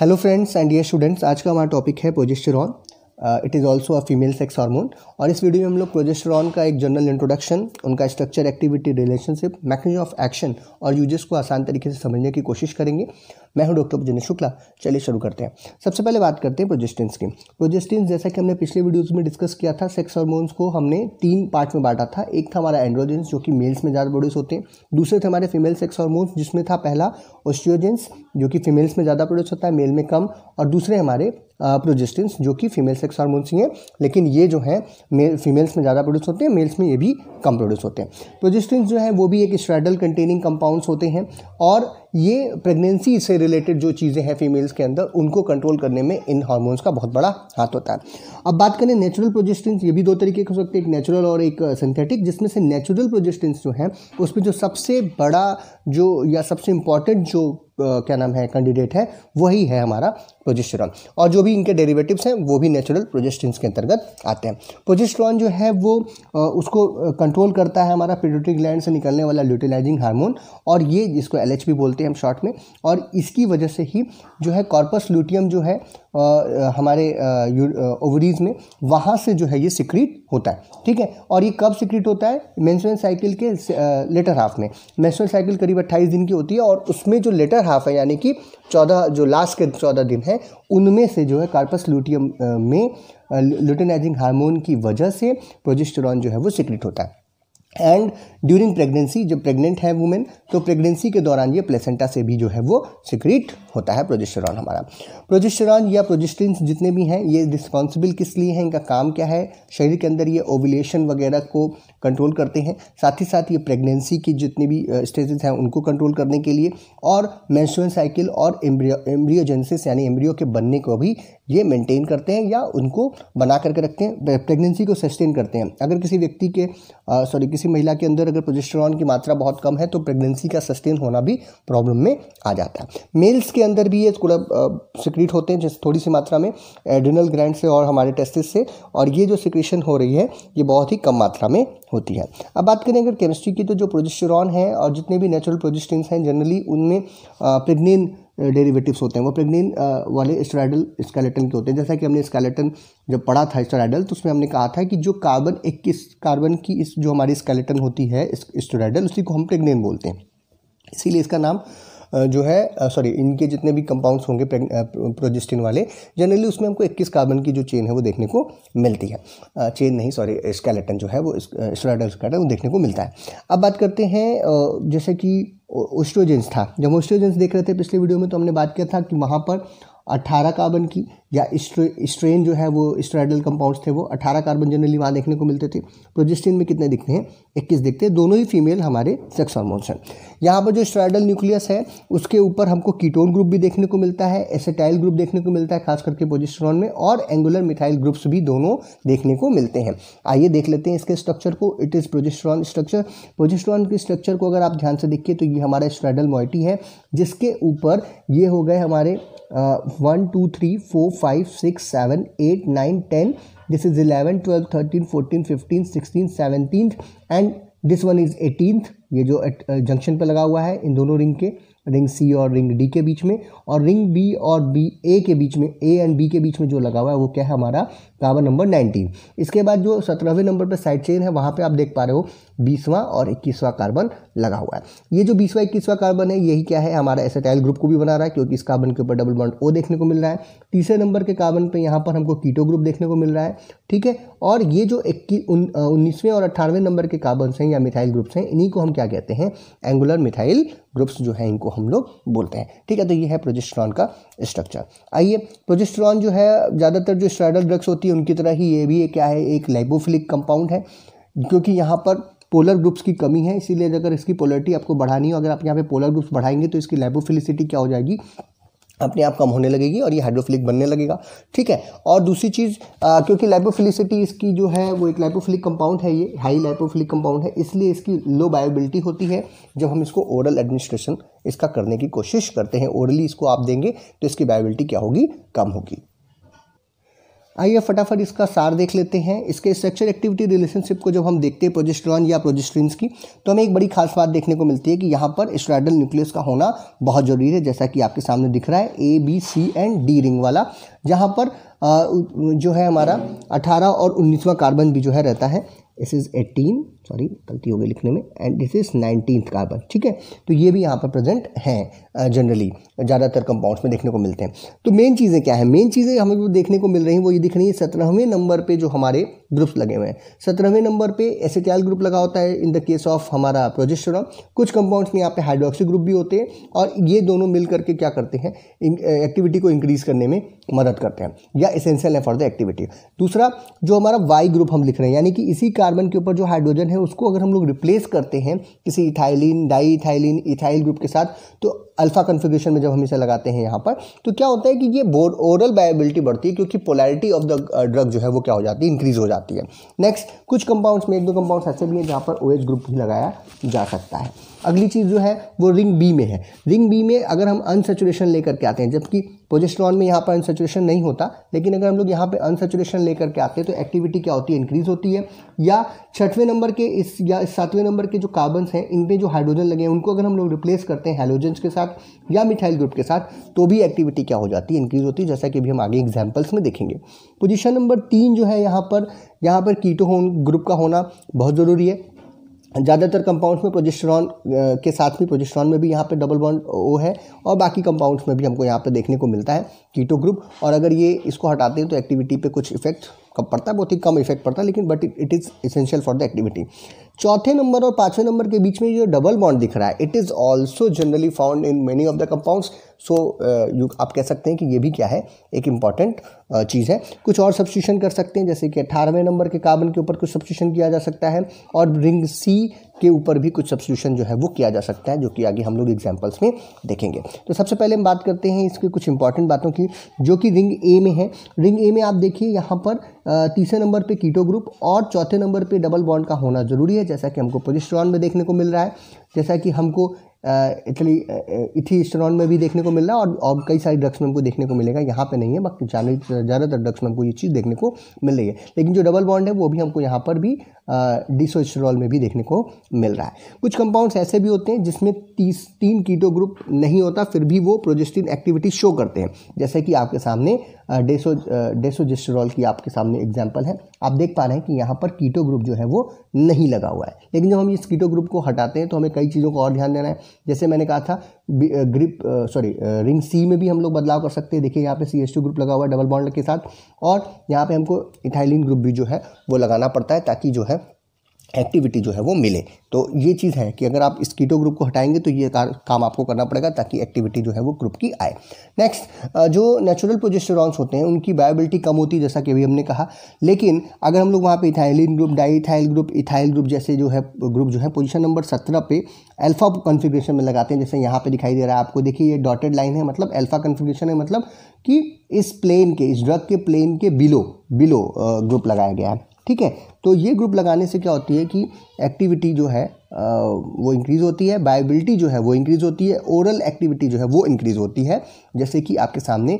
hello friends and ये students आज का हमारा टॉपिक है progesterone it is also a female sex hormone और इस वीडियो में हम लोग प्रोजेस्ट्रॉन का एक जनरल इंट्रोडक्शन उनका structure activity relationship mechanism of action और यूजेस को आसान तरीके से समझने की कोशिश करेंगे मैं हूं डॉक्टर जनेश शुक्ला चलिए शुरू करते हैं सबसे पहले बात करते हैं प्रोजेस्टिन्स की प्रोजेस्टिन्स जैसा कि हमने पिछले वीडियोज़ में डिस्कस किया था सेक्स हार्मोन्स को हमने तीन पार्ट में बांटा था एक था हमारा एंड्रोजेंस जो कि मेल्स में ज़्यादा प्रोड्यूस होते हैं दूसरे थे हमारे फीमेल सेक्स हार्मोन्स जिसमें था पहला ओस्ट्रोजेंस जो कि फीमेल्स में ज़्यादा प्रोड्यूस होता है मेल में कम और दूसरे हमारे प्रोजेस्टिन जो कि फीमेल सेक्स हार्मोन्स ही हैं लेकिन ये जो है मेल फीमेल्स में ज़्यादा प्रोड्यूस होते हैं मेल्स में ये भी कम प्रोड्यूस होते हैं प्रोजेस्टिन तो जो है वो भी एक स्ट्रैडल कंटेनिंग कंपाउंड्स होते हैं और ये प्रेगनेंसी से रिलेटेड जो चीज़ें हैं फीमेल्स के अंदर उनको कंट्रोल करने में इन हार्मोन्स का बहुत बड़ा हाथ होता है अब बात करें नेचुरल प्रोजेस्टिन ये भी दो तरीके के हो सकते हैं एक नेचुरल और एक सिंथेटिक जिसमें से नेचुरल प्रोजेस्टिन जो है उसमें जो सबसे बड़ा जो या सबसे इम्पॉर्टेंट जो Uh, क्या नाम है कैंडिडेट है वही है हमारा प्रोजेस्टेरॉन और जो भी इनके डेरिवेटिव्स हैं वो भी नेचुरल प्रोजेस्टेंस के अंतर्गत आते हैं प्रोजेस्ट्रॉन जो है वो उसको कंट्रोल करता है हमारा पेडोटिक ग्लैंड से निकलने वाला ल्यूटिलाइजिंग हार्मोन और ये जिसको एल बोलते हैं हैं हम शॉर्ट में और इसकी वजह से ही जो है कॉर्पस ल्यूटियम जो है आ, हमारे ओवरीज में वहाँ से जो है ये सिक्रीट होता है ठीक है और ये कब सिक्रीट होता है मैंसुरल साइकिल के लेटर हाफ में मैंसुरल साइकिल करीब अट्ठाईस दिन की होती है और उसमें जो लेटर हाफ है यानी कि चौदह जो लास्ट के चौदह दिन है उनमें से जो है कार्पस ल्यूटियम में लुटेनाइजिंग हार्मोन की वजह से प्रोजेस्टेरॉन जो है वो सिक्रेट होता है एंड ड्यूरिंग प्रेगनेंसी जब प्रेग्नेंट है वुमेन तो प्रेगनेंसी के दौरान ये प्लेसेंटा से भी जो है वो सिक्रीट होता है प्रोजेस्टेरॉन हमारा प्रोजेस्टेरॉन या प्रोजेस्टिन जितने भी हैं ये रिस्पॉन्सिबल किस लिए हैं इनका काम क्या है शरीर के अंदर ये ओविलेशन वगैरह को कंट्रोल करते हैं साथ ही साथ ये प्रेगनेंसी की जितनी भी स्टेजेस हैं उनको कंट्रोल करने के लिए और मैंसुअल साइकिल और एम्ब्रियोजेंसिस यानी एम्ब्रियो के बनने को भी ये मेंटेन करते हैं या उनको बना करके रखते हैं प्रेगनेंसी को सस्टेन करते हैं अगर किसी व्यक्ति के सॉरी किसी महिला के अंदर अगर प्रोजेस्टेरॉन की मात्रा बहुत कम है तो प्रेगनेंसी का सस्टेन होना भी प्रॉब्लम में आ जाता है मेल्स के अंदर भी ये थोड़ा सिक्रीट होते हैं जैसे थोड़ी सी मात्रा में एड्रिनल ग्रैंड से और हमारे टेस्टिस से और ये जो सिक्रेशन हो रही है ये बहुत ही कम मात्रा में होती है अब बात करें अगर केमिस्ट्री की तो जो प्रोजेस्टेरॉन है और जितने भी नेचुरल प्रोजेस्टिन हैं जनरली उनमें प्रेगनेंट डेरिवेटिव्स होते हैं वो प्रेग्नेंट वाले स्टोराइडल स्केलेटन के होते हैं जैसा कि हमने स्केलेटन जब पढ़ा था स्टोराइडल तो उसमें हमने कहा था कि जो कार्बन इक्कीस कार्बन की इस जो हमारी स्केलेटन होती है स्टोराइडल उसी को हम प्रेग्नेंट बोलते हैं इसीलिए इसका नाम जो है सॉरी इनके जितने भी कंपाउंड्स होंगे प्रोजेस्टिन वाले जनरली उसमें हमको 21 कार्बन की जो चेन है वो देखने को मिलती है चेन नहीं सॉरी स्केलेटन जो है वो स्टोराइडल स्केलेटन वो देखने को मिलता है अब बात करते हैं जैसे कि ओस्ट्रोजेंस था जब ओस्ट्रोजेंस देख रहे थे पिछले वीडियो में तो हमने बात किया था कि वहाँ पर अट्ठारह कार्बन की या स्ट्रेन जो है वो स्ट्राइडल कंपाउंड्स थे वो अट्ठारह कार्बन जनरली वहाँ देखने को मिलते थे प्रोजेस्टिन में कितने दिखते हैं इक्कीस दिखते हैं दोनों ही फीमेल हमारे सेक्स हार्मोन्स हैं यहाँ पर जो स्ट्राइडल न्यूक्लियस है उसके ऊपर हमको कीटोन ग्रुप भी देखने को मिलता है एसेटाइल ग्रुप देखने को मिलता है खास करके पोजिस्ट्रॉन में और एंगुलर मिथाइल ग्रुप्स भी दोनों देखने को मिलते हैं आइए देख लेते हैं इसके स्ट्रक्चर को it is progesterone structure progesterone के स्ट्रक्चर को अगर आप ध्यान से देखिए तो ये हमारा स्ट्राइडल मॉइटी है जिसके ऊपर ये हो गए हमारे one two three four five six seven eight nine ten this is eleven twelve thirteen fourteen fifteen sixteen seventeen and this one is eighteenth ये जो जंक्शन uh, पे लगा हुआ है इन दोनों रिंग के रिंग सी और रिंग डी के बीच में और रिंग बी और बी ए के बीच में ए एंड बी के बीच में जो लगा हुआ है वो क्या है हमारा कार्बन नंबर नाइनटीन इसके बाद जो सत्रहवें नंबर पर साइड चेन है वहाँ पर आप देख पा रहे हो बीसवा और इक्कीसवां कार्बन लगा हुआ है ये जो बीसवा इक्कीसवा कार्बन है यही क्या है हमारा एसेटाइल ग्रुप को भी बना रहा है क्योंकि इस कार्बन के ऊपर डबल बॉन्ड ओ देखने को मिल रहा है तीसरे नंबर के कार्बन पर यहाँ पर हमको कीटो ग्रुप देखने को मिल रहा है ठीक है और ये जो उन्नीसवें और अट्ठारहवें नंबर के कार्बन हैं या मिथाइल ग्रुप्स हैं इन्हीं को हम क्या कहते हैं एंगुलर मिथाइल ग्रुप्स जो है इनको हम लोग बोलते हैं ठीक है तो ये है प्रोजेस्ट्रॉन का स्ट्रक्चर आइए प्रोजेस्ट्रॉन जो है ज़्यादातर जो स्ट्राइडल ड्रग्स होती होती है उनकी तरह ही ये भी क्या है एक लाइबोफिलिक कंपाउंड है क्योंकि यहाँ पर पोलर ग्रुप्स की कमी है इसीलिए अगर इसकी पोलरिटी आपको बढ़ानी हो अगर आप यहाँ पे पोलर ग्रुप्स बढ़ाएंगे तो इसकी लाइबोफिलिसिटी क्या हो जाएगी अपने आप कम होने लगेगी और ये हाइड्रोफिलिक बनने लगेगा ठीक है और दूसरी चीज़ आ, क्योंकि लाइपोफिलिसिटी इसकी जो है वो एक लाइपोफिलिक कंपाउंड है ये हाई लाइपोफिलिक कंपाउंड है इसलिए इसकी लो बायोबिलिटी होती है जब हम इसको ओरल एडमिनिस्ट्रेशन इसका करने की कोशिश करते हैं ओरली इसको आप देंगे तो इसकी बायोबिलिटी क्या होगी कम होगी आइए फटाफट इसका सार देख लेते हैं इसके सेक्शुअल एक्टिविटी रिलेशनशिप को जब हम देखते हैं प्रोजेस्ट्रॉन या प्रोजेस्ट्रीन्स की तो हमें एक बड़ी खास बात देखने को मिलती है कि यहाँ पर स्ट्राइडल न्यूक्लियस का होना बहुत ज़रूरी है जैसा कि आपके सामने दिख रहा है A B C and D ring वाला जहाँ पर जो है हमारा अठारह और उन्नीसवा कार्बन भी जो है रहता है इस इज़ एटीन सॉरी गलती हो गई लिखने में and this is nineteen carbon ठीक है तो ये भी यहाँ पर प्रेजेंट हैं जनरली ज़्यादातर कंपाउंड्स में देखने को मिलते हैं तो मेन चीज़ें क्या है मेन चीज़ें हमें जो देखने को मिल रही हैं वो ये दिख रही है सत्रहवें नंबर पे जो हमारे ग्रुप्स लगे हुए हैं सत्रहवें नंबर पे एसिटाइल ग्रुप लगा होता है इन द केस ऑफ हमारा प्रोजेस्टोरम कुछ कंपाउंड्स में यहाँ पे हाइड्रोक्सी ग्रुप भी होते हैं और ये दोनों मिल करके क्या करते हैं एक्टिविटी को इंक्रीज करने में मदद करते हैं या इसेंशियल है फॉर द एक्टिविटी दूसरा जो हमारा वाई ग्रुप हम लिख रहे हैं यानी कि इसी कार्बन के ऊपर जो हाइड्रोजन है है उसको अगर हम लोग रिप्लेस करते हैं किसी ethylene di ethylene ethyl group के साथ तो अल्फ़ा कन्फिग्रेशन में जब हम इसे लगाते हैं यहाँ पर तो क्या होता है कि ये बोर ओरल बायोबिलिटी बढ़ती है क्योंकि पोलैरिटी ऑफ द ड्रग जो है वो क्या हो जाती है इंक्रीज़ हो जाती है नेक्स्ट कुछ कंपाउंड्स में एक दो कंपाउंड्स ऐसे भी हैं जहाँ पर ओ OH ग्रुप भी लगाया जा सकता है अगली चीज़ जो है वो रिंग बी में है रिंग बी में अगर हम अनसेचुरेशन लेकर के आते हैं जबकि पोजेस्ट्रॉन में यहाँ पर अनसेचुरेशन नहीं होता लेकिन अगर हम लोग यहाँ पर अनसेचुरेशन लेकर के आते हैं तो एक्टिविटी क्या होती है इंक्रीज़ होती है या छठवें नंबर के इस या सातवें नंबर के जो कार्बन्स हैं इनमें जो हाइड्रोजन लगे हैं उनको अगर हम लोग रिप्लेस करते हैं हेलोजेंस के साथ साथ या मिथाइल ग्रुप के साथ तो भी एक्टिविटी क्या हो जाती है इंक्रीज होती है जैसा कि भी हम आगे एग्जाम्पल्स में देखेंगे पोजिशन नंबर तीन जो है यहाँ पर यहाँ पर कीटो ग्रुप का होना बहुत ज़रूरी है ज़्यादातर कंपाउंड्स में प्रोजेस्ट्रॉन के साथ भी प्रोजेस्ट्रॉन में भी यहाँ पे डबल बॉन्ड ओ है और बाकी कंपाउंड्स में भी हमको यहाँ पे देखने को मिलता है कीटो ग्रुप और अगर ये इसको हटाते हैं तो एक्टिविटी पे कुछ इफेक्ट कम पड़ता है बहुत ही कम इफेक्ट पड़ता है लेकिन but it is essential for the activity चौथे नंबर और पांचवें नंबर के बीच में जो डबल बॉन्ड दिख रहा है it is also generally found in many of the compounds so you uh, आप कह सकते हैं कि ये भी क्या है एक इम्पॉर्टेंट uh, चीज़ है कुछ और सब्सिट्यूशन कर सकते हैं जैसे कि अट्ठारहवें नंबर के कार्बन के ऊपर कुछ सब्सिट्यूशन किया जा सकता है और रिंग सी के ऊपर भी कुछ सब्सिट्यूशन जो है वो किया जा सकता है जो कि आगे हम लोग एग्जाम्पल्स में देखेंगे तो सबसे पहले हम बात करते हैं इसके कुछ इंपॉर्टेंट बातों की जो कि रिंग ए में है रिंग ए में आप देखिए यहाँ पर uh, तीसरे नंबर पे कीटो ग्रुप और चौथे नंबर पे डबल बॉन्ड का होना ज़रूरी है जैसा कि हमको पोजिस्ट्रॉन में देखने को मिल रहा है जैसा कि हमको इटली इथी स्टोन में भी देखने को मिल रहा है और और कई सारे ड्रग्स में हमको देखने को मिलेगा यहाँ पे नहीं है बाकी ज़्यादातर ड्रग्स में हमको ये चीज़ देखने को मिल रही है लेकिन जो डबल बॉन्ड है वो भी हमको यहाँ पर भी डिसोस्टरॉल में भी देखने को मिल रहा है कुछ कंपाउंड्स ऐसे भी होते हैं जिसमें तीस तीन कीटो ग्रुप नहीं होता फिर भी वो प्रोजेस्टिन एक्टिविटी शो करते हैं जैसे कि आपके सामने डेसो डेसोजेस्टरॉल की आपके सामने एग्जाम्पल है आप देख पा रहे हैं कि यहाँ पर कीटो ग्रुप जो है वो नहीं लगा हुआ है लेकिन जब हम इस कीटो ग्रुप को हटाते हैं तो हमें कई चीज़ों को और ध्यान देना है जैसे मैंने कहा था ग्रिप सॉरी रिंग सी में भी हम लोग बदलाव कर सकते हैं देखिए यहाँ पे सी एस टू ग्रुप लगा हुआ है डबल बॉन्ड के साथ और यहाँ पे हमको इथाइलिन ग्रुप भी जो है वो लगाना पड़ता है ताकि जो है एक्टिविटी जो है वो मिले तो ये चीज़ है कि अगर आप इस कीटो ग्रुप को हटाएंगे तो ये काम आपको करना पड़ेगा ताकि एक्टिविटी जो है वो ग्रुप की आए नेक्स्ट जो नेचुरल प्रोजेस्टोरॉन्स होते हैं उनकी बायोबिलिटी कम होती है जैसा कि अभी हमने कहा लेकिन अगर हम लोग वहाँ पे ethylene group diethyl group ethyl group जैसे जो है ग्रुप जो है पोजिशन नंबर सत्रह पे अल्फा कॉन्फिग्रेशन में लगाते हैं जैसे यहाँ पर दिखाई दे रहा है आपको देखिए ये डॉटेड लाइन है मतलब अल्फा कन्फिग्रेशन है मतलब कि इस प्लेन के इस ड्रग के प्लेन के बिलो बिलो ग्रुप लगाया गया है ठीक है तो ये ग्रुप लगाने से क्या होती है कि एक्टिविटी जो है वो इंक्रीज़ होती है बायबिलिटी जो है वो इंक्रीज़ होती है ओरल एक्टिविटी जो है वो इंक्रीज़ होती है जैसे कि आपके सामने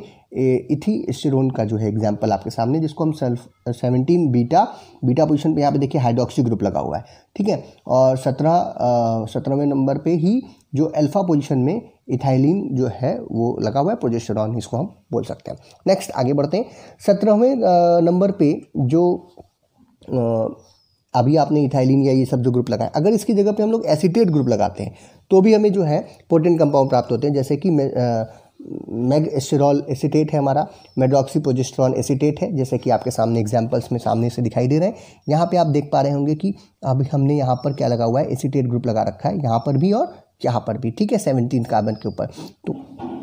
इथी स्टेरोन का जो है एग्जाम्पल आपके सामने जिसको हम self seventeen beta beta position पे यहाँ पे देखिए हाइड्रोक्सी ग्रुप लगा हुआ है ठीक है और सत्रह सत्रहवें नंबर पे ही जो अल्फ़ा पोजिशन में इथाइलिन जो है वो लगा हुआ है प्रोजेस्टेरॉन इसको हम बोल सकते हैं नेक्स्ट आगे बढ़ते हैं सत्रहवें नंबर पे जो अभी आपने इथाइलिन या ये सब जो ग्रुप लगाए अगर इसकी जगह पे हम लोग एसिटेट ग्रुप लगाते हैं तो भी हमें जो है पोटेंट कंपाउंड प्राप्त होते हैं जैसे कि मैग एस्टेरॉल एसिटेट है हमारा मेड्रॉक्सी प्रोजेस्ट्रॉन एसीटेट है जैसे कि आपके सामने एग्जाम्पल्स में सामने से दिखाई दे रहे हैं यहाँ पे आप देख पा रहे होंगे कि अभी हमने यहाँ पर क्या लगा हुआ है एसीटेट ग्रुप लगा रखा है यहाँ पर भी और यहाँ पर भी ठीक है सेवनटीन कार्बन के ऊपर तो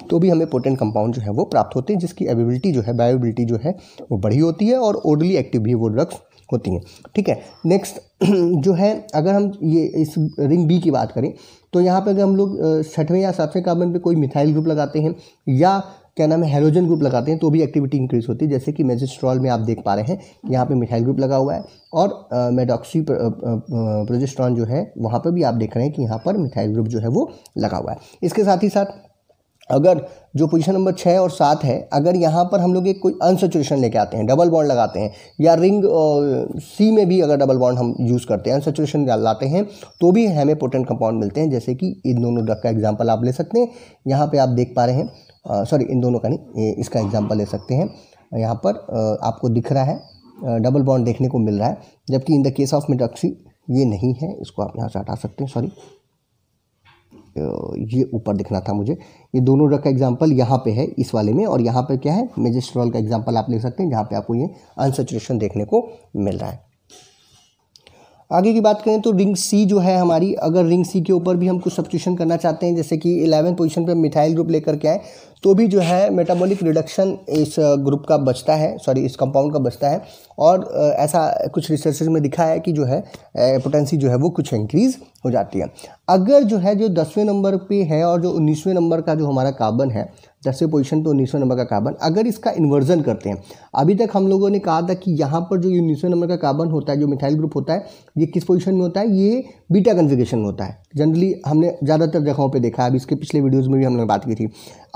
तो भी हमें पोटेंट कंपाउंड जो है वो प्राप्त होते हैं जिसकी एवेबिलिटी जो है बायोबिलिटी जो है वो बढ़ी होती है और ओडली एक्टिव भी वो ड्रग्स होती हैं ठीक है नेक्स्ट जो है अगर हम ये इस रिंग बी की बात करें तो यहाँ पे अगर हम लोग छठवें या सातवें कार्बन पे कोई मिथाइल ग्रुप लगाते हैं या क्या नाम है हेलोजन ग्रुप लगाते हैं तो भी एक्टिविटी इंक्रीज होती है जैसे कि मेजिस्ट्रॉल में आप देख पा रहे हैं कि यहाँ पे मिथाइल ग्रुप लगा हुआ है और मेडॉक्सी प्रोजेस्ट्रॉन जो है वहाँ पर भी आप देख रहे हैं कि यहाँ पर मिथाइल ग्रुप जो है वो लगा हुआ है इसके साथ ही साथ अगर जो पोजीशन नंबर छः और सात है अगर यहाँ पर हम लोग एक कोई अनसेचुरेशन लेके आते हैं डबल बॉन्ड लगाते हैं या रिंग सी में भी अगर डबल बॉन्ड हम यूज़ करते हैं अनसेचुरेशन लाते हैं तो भी हमें पोटेंट कंपाउंड मिलते हैं जैसे कि इन दोनों ड्रग का एग्जाम्पल आप ले सकते हैं यहाँ पर आप देख पा रहे हैं सॉरी इन दोनों का नहीं इसका एग्जाम्पल ले सकते हैं यहाँ पर आपको दिख रहा है डबल बॉन्ड देखने को मिल रहा है जबकि इन द केस ऑफ मिडक्सी ये नहीं है इसको आप यहाँ से हटा सकते हैं सॉरी ये ऊपर दिखना था मुझे ये दोनों ड्रग का एग्जाम्पल यहाँ पे है इस वाले में और यहाँ पे क्या है मेजेस्ट्रॉल का एग्जाम्पल आप लिख सकते हैं जहाँ पे आपको ये अनसेचुरेशन देखने को मिल रहा है आगे की बात करें तो रिंग सी जो है हमारी अगर रिंग सी के ऊपर भी हम कुछ सब्सिट्यूशन करना चाहते हैं जैसे कि इलेवन पोजिशन पे मिठाइल ग्रुप लेकर के आए तो भी जो है मेटाबॉलिक रिडक्शन इस ग्रुप uh, का बचता है सॉरी इस कंपाउंड का बचता है और uh, ऐसा कुछ रिसर्च में दिखा है कि जो है पोटेंसी uh, जो है वो कुछ इंक्रीज़ हो जाती है अगर जो है जो दसवें नंबर पे है और जो उन्नीसवें नंबर का जो हमारा कार्बन है दसवें पोजीशन पे उन्नीसवें नंबर का कार्बन अगर इसका इन्वर्जन करते हैं अभी तक हम लोगों ने कहा था कि यहाँ पर जो उन्नीसवें नंबर का कार्बन होता है जो मिथाइल ग्रुप होता है ये किस पोजिशन में होता है ये बीटा कन्फिगेशन में होता है जनरली हमने ज़्यादातर जगहों पे देखा है अभी इसके पिछले वीडियोस में भी हमने बात की थी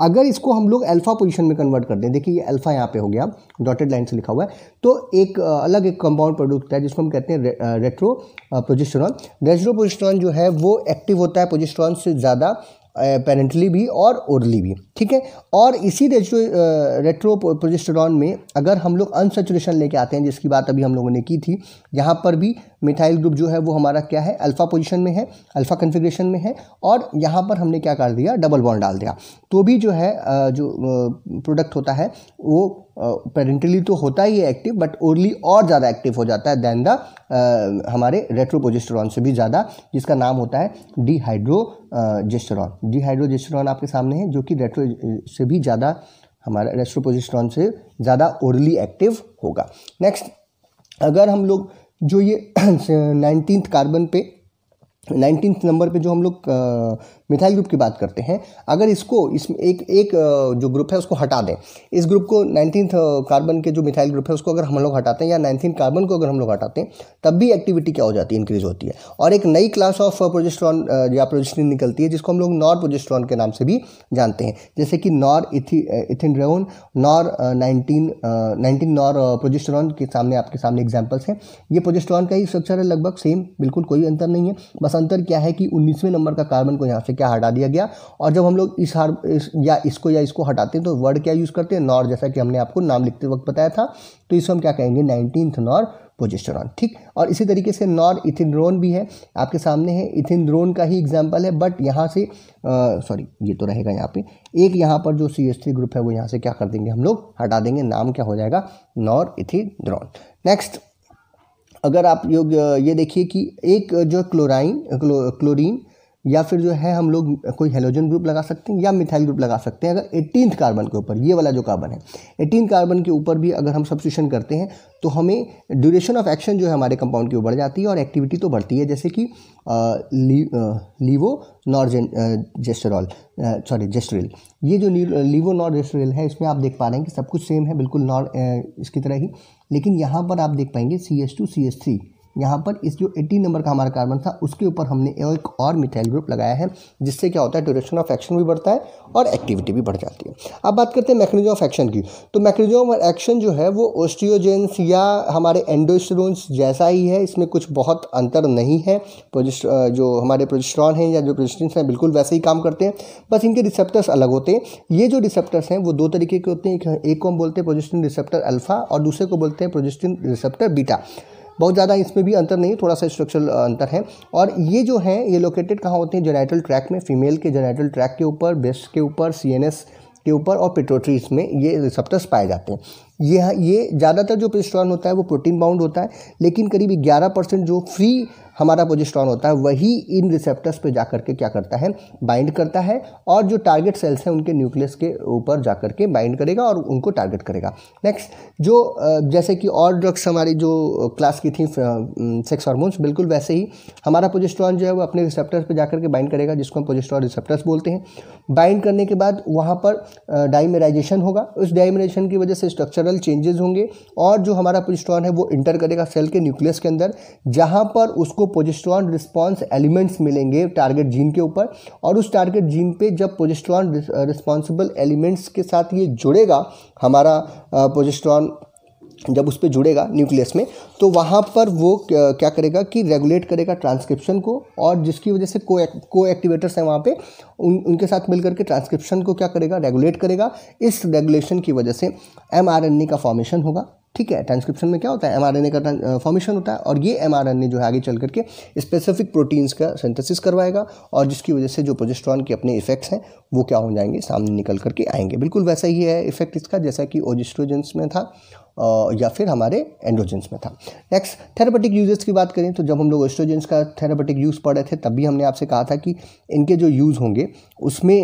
अगर इसको हम लोग अल्फ़ा पोजीशन में कन्वर्ट कर दें देखिए ये अल्फ़ा यहाँ पे हो गया डॉटेड लाइन से लिखा हुआ है तो एक अलग एक कंपाउंड प्रोडक्ट होता है जिसको हम कहते हैं रे, रेट्रो पोजिस्ट्रॉन रेट्रो पोजिस्ट्रॉन जो है वो एक्टिव होता है पोजिस्ट्रॉन से ज़्यादा पेरेंटली भी और ओरली भी ठीक है और इसी रेट्रो रेट्रो प्रोजेस्टोरॉन में अगर हम लोग अनसेचुरेशन लेके आते हैं जिसकी बात अभी हम लोगों ने की थी यहाँ पर भी मिथाइल ग्रुप जो है वो हमारा क्या है अल्फ़ा पोजीशन में है अल्फ़ा कन्फिग्रेशन में है और यहाँ पर हमने क्या कर दिया डबल बॉन्ड डाल दिया तो भी जो है जो प्रोडक्ट होता है वो पेरेंटली तो होता ही है एक्टिव बट ओरली और ज़्यादा एक्टिव हो जाता है दैन द हमारे रेट्रोपोजिस्टरॉन से भी ज़्यादा जिसका नाम होता है डिहाइड्रोजेस्टोरॉन डिहाइड्रोजेस्टोरॉन आपके सामने है जो कि रेट्रो से भी ज़्यादा हमारा रेस्ट्रोपोजिस्ट्रॉन से ज़्यादा ओरली एक्टिव होगा नेक्स्ट अगर हम लोग जो ये नाइनटीन कार्बन पे नाइनटीन नंबर पे जो हम लोग मिथाइल ग्रुप की बात करते हैं अगर इसको इसमें एक एक जो ग्रुप है उसको हटा दें इस ग्रुप को नाइनटीन कार्बन के जो मिथाइल ग्रुप है उसको अगर हम लोग हटाते हैं या नाइनटीन कार्बन को अगर हम लोग हटाते हैं तब भी एक्टिविटी क्या हो जाती है इंक्रीज होती है और एक नई क्लास ऑफ प्रोजेस्ट्रॉन या प्रोजेस्ट्रिन निकलती है जिसको हम लोग नॉर प्रोजेस्ट्रॉन के नाम से भी जानते हैं जैसे कि नॉर इथी इथिनड्रेवन nor nineteen nineteen nor progesterone के सामने आपके सामने एग्जाम्पल्स हैं ये प्रोजेस्ट्रॉन का ही स्ट्रक्चर है लगभग सेम बिल्कुल कोई अंतर नहीं है बस अंतर क्या है कि उन्नीसवें नंबर का कार्बन को यहाँ से क्या हटा दिया गया और जब हम लोग इस हार इस, या इसको या इसको हटाते हैं तो वर्ड क्या यूज़ करते हैं नॉर जैसा कि हमने आपको नाम लिखते वक्त बताया था तो इसको हम क्या कहेंगे नाइनटीन्थ नॉर पोजिस्टोरॉन ठीक और इसी तरीके से नॉर इथिनड्रोन भी है आपके सामने है इथिनड्रोन का ही एग्जाम्पल है बट यहाँ से सॉरी ये तो रहेगा यहाँ पे एक यहाँ पर जो सी एस थ्री ग्रुप है वो यहाँ से क्या कर देंगे हम लोग हटा देंगे नाम क्या हो जाएगा नॉर इथिनड्रोन नेक्स्ट अगर आप योग ये देखिए कि एक जो क्लोराइन क्लो, क्लोरीन या फिर जो है हम लोग कोई हेलोजन ग्रुप लगा सकते हैं या मिथाइल ग्रुप लगा सकते हैं अगर एटीन कार्बन के ऊपर ये वाला जो कार्बन है एटीन कार्बन के ऊपर भी अगर हम सब्सिशन करते हैं तो हमें ड्यूरेशन ऑफ एक्शन जो है हमारे कंपाउंड की बढ़ जाती है और एक्टिविटी तो बढ़ती है जैसे कि लीवो नॉर्जन जेस्टरॉल सॉरी जेस्टरिल ये जो लीवो नॉर जेस्टरिल है इसमें आप देख पा रहे हैं कि सब कुछ सेम है बिल्कुल नॉर इसकी तरह ही लेकिन यहाँ पर आप देख पाएंगे C S two C S three यहाँ पर इस जो एटीन नंबर का हमारा कार्बन था उसके ऊपर हमने एक और मिथाइल ग्रुप लगाया है जिससे क्या होता है ड्यूरेशन ऑफ एक्शन भी बढ़ता है और एक्टिविटी भी बढ़ जाती है अब बात करते हैं मैकेनिज्म ऑफ एक्शन की तो मैकेनिज्म ऑफ एक्शन जो है वो ओस्टियोजेंस या हमारे एंडोस्टरोन्स जैसा ही है इसमें कुछ बहुत अंतर नहीं है प्रोजिस्ट जो हमारे प्रोजिस्ट्रॉन हैं या जो प्रोजिस्टेंस हैं बिल्कुल वैसे ही काम करते हैं बस इनके रिसेप्टर्स अलग होते हैं ये जो रिसेप्टर्स हैं वो दो तरीके के होते हैं एक को हम बोलते हैं प्रोजिस्टिन रिसेप्टर अल्फा और दूसरे को बोलते हैं प्रोजिस्टिन रिसेप्टर बीटा बहुत ज़्यादा इसमें भी अंतर नहीं है थोड़ा सा स्ट्रक्चरल अंतर है और ये जो है ये लोकेटेड कहाँ होते हैं जेनाइटल ट्रैक में फीमेल के जेनाइटल ट्रैक के ऊपर बेस्ट के ऊपर सी के ऊपर और पिट्रोट्रीज में ये रिसेप्टर्स पाए जाते हैं यह ये ज़्यादातर जो पेस्ट्रॉन होता है वो प्रोटीन बाउंड होता है लेकिन करीब ग्यारह परसेंट जो फ्री हमारा पोजिस्ट्रॉन होता है वही इन रिसेप्टर्स पे जा करके क्या करता है बाइंड करता है और जो टारगेट सेल्स हैं उनके न्यूक्लियस के ऊपर जा करके बाइंड करेगा और उनको टारगेट करेगा नेक्स्ट जो जैसे कि और ड्रग्स हमारी जो क्लास की थी सेक्स हार्मोन्स बिल्कुल वैसे ही हमारा पोजिस्ट्रॉन जो है वो अपने रिसेप्टर्स पर जा करके बाइंड करेगा जिसको हम पोजिस्ट्रॉन रिसेप्टर्स बोलते हैं बाइंड करने के बाद वहाँ पर डाइमेराइजेशन होगा उस डाइमेराइजेशन की वजह से स्ट्रक्चरल चेंजेस होंगे और जो हमारा पोजिस्ट्रॉन है वो इंटर करेगा सेल के न्यूक्लियस के अंदर जहाँ पर उसको पोजिस्ट्रॉन रिस्पॉन्स एलिमेंट्स मिलेंगे टारगेट जीन के ऊपर और उस टारगेट जीन पे जब पोजिस्ट्रॉन रिस्पॉन्सिबल एलिमेंट्स के साथ ये जुड़ेगा हमारा पोजिस्ट्रॉन जब उस पर जुड़ेगा न्यूक्लियस में तो वहाँ पर वो क्या करेगा कि रेगुलेट करेगा ट्रांसक्रिप्शन को और जिसकी वजह से को को एक्टिवेटर्स हैं वहाँ पे उन उनके साथ मिलकर के ट्रांसक्रिप्शन को क्या करेगा रेगुलेट करेगा इस रेगुलेशन की वजह से एम का फॉर्मेशन होगा ठीक है ट्रांसक्रिप्शन में क्या होता है एम का फॉर्मेशन होता है और ये एम जो है आगे चल करके स्पेसिफिक प्रोटीन्स का सिंथेसिस करवाएगा और जिसकी वजह से जो प्रोजेस्ट्रॉन के अपने इफेक्ट्स हैं वो क्या हो जाएंगे सामने निकल करके आएंगे बिल्कुल वैसा ही है इफेक्ट इसका जैसा कि ओजिस्ट्रोजेंस में था या फिर हमारे एंड्रोजेंस में था नेक्स्ट थेरापेटिक यूजेस की बात करें तो जब हम लोग एस्ट्रोजेंस का थेरापेटिक यूज़ पढ़ रहे थे तब भी हमने आपसे कहा था कि इनके जो यूज़ होंगे उसमें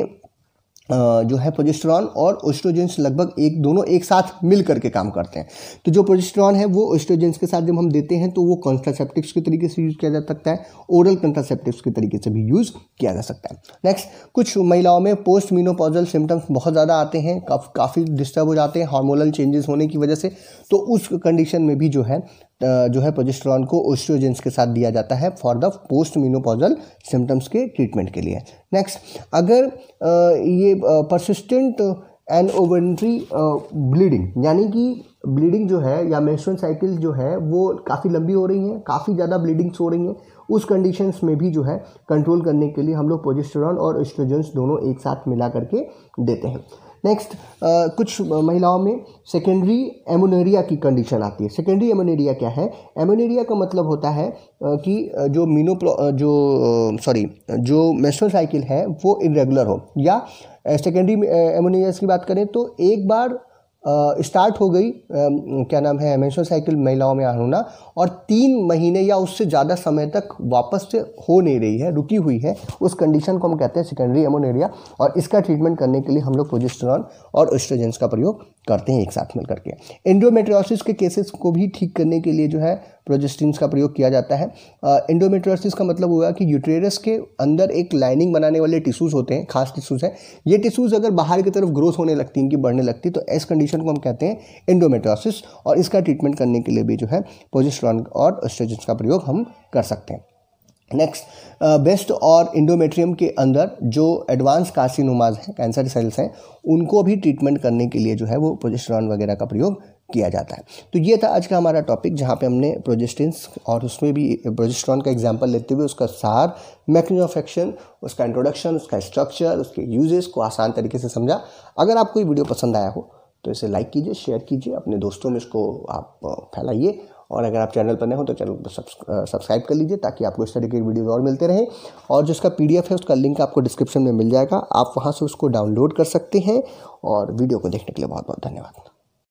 जो है प्रोजेस्ट्रॉन और ओस्ट्रोजेंस लगभग एक दोनों एक साथ मिल करके काम करते हैं तो जो प्रोजेस्ट्रॉन है वो ओस्ट्रोजेंस के साथ जब हम देते हैं तो वो कॉन्ट्रासेप्टिक्स के तरीके से यूज़ किया जा सकता है ओरल कंट्रासेप्टिक्स के तरीके से भी यूज़ किया जा सकता है नेक्स्ट कुछ महिलाओं में पोस्ट मीनोपॉजल सिम्टम्स बहुत ज़्यादा आते हैं काफ़ी काफ़ी डिस्टर्ब हो जाते हैं हार्मोनल चेंजेस होने की वजह से तो उस कंडीशन में भी जो है जो है प्रोजेस्ट्रॉन को ओस्ट्रोजेंस के साथ दिया जाता है for the post menopausal symptoms के ट्रीटमेंट के लिए नेक्स्ट अगर ये परसिस्टेंट एंड ओवेंट्री ब्लीडिंग यानी कि ब्लीडिंग जो है या मेस्ट्रोन साइकिल जो है वो काफ़ी लंबी हो रही है काफ़ी ज़्यादा ब्लीडिंग्स हो रही हैं उस कंडीशंस में भी जो है कंट्रोल करने के लिए हम लोग प्रोजेस्टेरॉन और एस्ट्रोजेंस दोनों एक साथ मिला करके देते हैं नेक्स्ट uh, कुछ uh, महिलाओं में सेकेंडरी एमोनेरिया की कंडीशन आती है सेकेंडरी एमोनेरिया क्या है एमोनेरिया का मतलब होता है uh, कि जो मीनोप्लो जो सॉरी जो मेस्ट्रल साइकिल है वो इरेगुलर हो या सेकेंडरी एमोनेरिया की बात करें तो एक बार स्टार्ट हो गई क्या नाम है मेंस्ट्रुअल साइकिल महिलाओं में होना और तीन महीने या उससे ज़्यादा समय तक वापस से हो नहीं रही है रुकी हुई है उस कंडीशन को हम कहते हैं सेकेंडरी एमोनेरिया और इसका ट्रीटमेंट करने के लिए हम लोग प्रोजेस्टोरॉन और एस्ट्रोजेंस का प्रयोग करते हैं एक साथ मिल करके एंडोमेट्रियोसिस के केसेस को भी ठीक करने के लिए जो है प्रोजेस्टिंस का प्रयोग किया जाता है एंडोमेट्रियोसिस का मतलब हुआ कि यूट्रेरस के अंदर एक लाइनिंग बनाने वाले टिश्यूज़ होते हैं खास टिश्यूज़ हैं ये टिश्यूज़ अगर बाहर की तरफ ग्रोथ होने लगती इनकी बढ़ने लगती तो इस कंडीशन को हम कहते हैं एंडोमेट्रियोसिस और इसका ट्रीटमेंट करने के लिए भी जो है प्रोजेस्ट्रॉन और ऑस्ट्रोजेंस का प्रयोग हम कर सकते हैं नेक्स्ट बेस्ट और इंडोमेट्रियम के अंदर जो एडवांस कार्सिनोमाज हैं कैंसर सेल्स हैं उनको भी ट्रीटमेंट करने के लिए जो है वो प्रोजेस्ट्रॉन वगैरह का प्रयोग किया जाता है तो ये था आज का हमारा टॉपिक जहाँ पे हमने प्रोजेस्टेंस और उसमें भी प्रोजेस्ट्रॉन का एग्जाम्पल लेते हुए उसका सार मैकेनिज्म ऑफ एक्शन उसका इंट्रोडक्शन उसका स्ट्रक्चर उसके यूजेस को आसान तरीके से समझा अगर आपको ये वीडियो पसंद आया हो तो इसे लाइक कीजिए शेयर कीजिए अपने दोस्तों में इसको आप फैलाइए और अगर आप चैनल पर नए हो तो चैनल को सब्सक्राइब कर लीजिए ताकि आपको इस तरीके की वीडियोज़ और मिलते रहें और जिसका पी है उसका लिंक आपको डिस्क्रिप्शन में मिल जाएगा आप वहाँ से उसको डाउनलोड कर सकते हैं और वीडियो को देखने के लिए बहुत बहुत धन्यवाद